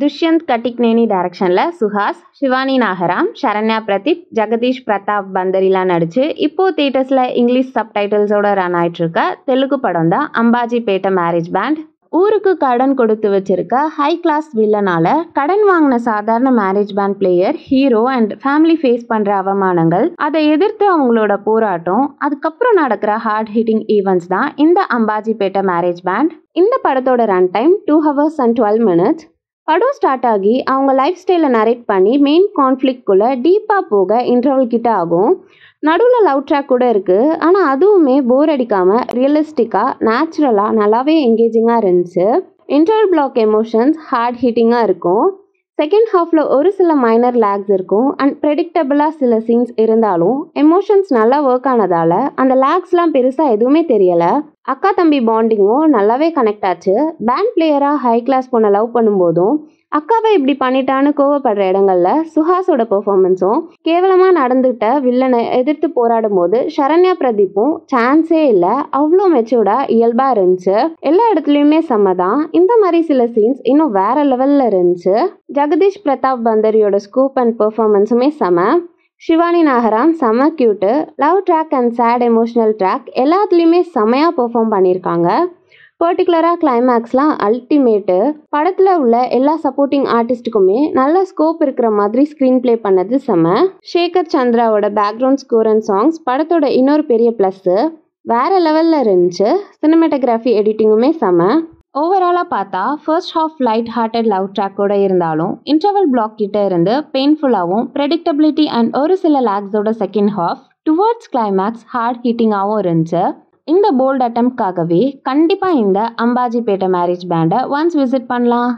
துஷ்யந்த் கட்டிக்னேனி டைரக்ஷனில் சுஹாஸ் சிவானி நாகராம் சரண்யா பிரதீப் ஜெகதீஷ் பிரதாப் பந்தரிலாம் நடித்து இப்போது தியேட்டர்ஸில் இங்கிலீஷ் சப்டைட்டில்ஸோட ரன் ஆகிட்டுருக்க தெலுங்கு படம் தான் அம்பாஜி பேட்ட மேரேஜ் பேண்ட் ஊருக்கு கடன் கொடுத்து வச்சிருக்க ஹை கிளாஸ் வில்லனால கடன் வாங்கின சாதாரண marriage band player hero and family face பண்ற அவமானங்கள் அதை எதிர்த்து அவங்களோட போராட்டம் அதுக்கப்புறம் நடக்கிற ஹார்ட் ஹிட்டிங் ஈவெண்ட்ஸ் தான் இந்த அம்பாஜிபேட்டை மேரேஜ் பேண்ட் இந்த படத்தோட run time two hours and twelve minutes படம் ஸ்டார்ட் ஆகி அவங்க லைஃப் ஸ்டைலை நரேட் பண்ணி மெயின் கான்ஃப்ளிக்குள்ளே டீப்பாக போக இன்டர்வல் கிட்ட ஆகும் நடுவில் லவ் ட்ராக் கூட இருக்குது ஆனால் அதுவுமே போர் அடிக்காமல் ரியலிஸ்டிக்காக நேச்சுரலாக நல்லாவே என்கேஜிங்காக இருந்துச்சு இன்டர்வல் பிளாக் எமோஷன்ஸ் ஹார்ட் ஹீட்டிங்காக இருக்கும் செகண்ட் ஹாஃபில் ஒரு சில மைனர் லேக்ஸ் இருக்கும் அண்ட் ப்ரெடிக்டபிளாக சில சீன்ஸ் இருந்தாலும் எமோஷன்ஸ் நல்லா ஒர்க் ஆனதால் அந்த லேக்ஸ்லாம் பெருசாக எதுவுமே தெரியலை அக்கா தம்பி பாண்டிங்கும் நல்லாவே கனெக்ட் ஆச்சு பேண்ட் பிளேயராக ஹை கிளாஸ் போன லவ் பண்ணும்போதும் அக்காவை இப்படி பண்ணிட்டான்னு கோவப்படுற இடங்களில் சுஹாஸோட பெர்ஃபார்மன்ஸும் கேவலமாக நடந்துகிட்ட வில்லனை எதிர்த்து போராடும் போது சரண்யா பிரதீப்பும் சான்ஸே இல்லை அவ்வளோ மெச்சூர்டாக இயல்பாக இருந்துச்சு எல்லா இடத்துலையுமே செம்ம தான் இந்த மாதிரி சில சீன்ஸ் இன்னும் வேற லெவலில் இருந்துச்சு ஜெகதீஷ் பிரதாப் பந்தரியோட ஸ்கூப் அண்ட் பெர்ஃபார்மன்ஸுமே செம ஷிவானி நாகராம் செம cute love track and sad emotional track எல்லாத்துலேயுமே செமையாக பெர்ஃபார்ம் பண்ணியிருக்காங்க பர்டிகுலராக கிளைமேக்ஸ்லாம் அல்டிமேட்டு படத்தில் உள்ள எல்லா சப்போர்ட்டிங் ஆர்டிஸ்ட்டுக்குமே நல்ல ஸ்கோப் இருக்கிற மாதிரி ஸ்க்ரீன் ப்ளே பண்ணது செம ஷேகர் சந்திராவோட பேக்ரவுண்ட் ஸ்கோர் அண்ட் சாங்ஸ் படத்தோட இன்னொரு பெரிய ப்ளஸ்ஸு வேறு லெவலில் இருந்துச்சு சினிமேட்டோகிராஃபி எடிட்டிங்குமே செம ஓவராலாக பார்த்தா first half light hearted love ட்ராக்கோட இருந்தாலும் இன்டர்வல் பிளாக் கிட்ட இருந்து பெயின்ஃபுல்லாகவும் ப்ரெடிக்டபிலிட்டி அண்ட் ஒரு சில லேக்ஸோட second half towards climax heart ஹீட்டிங்காகவும் இருந்துச்சு இந்த போல்ட் அட்டம்ப்காகவே கண்டிப்பாக இந்த அம்பாஜிபேட்டை மேரேஜ் பேண்டை ஒன்ஸ் விசிட் பண்ணலாம்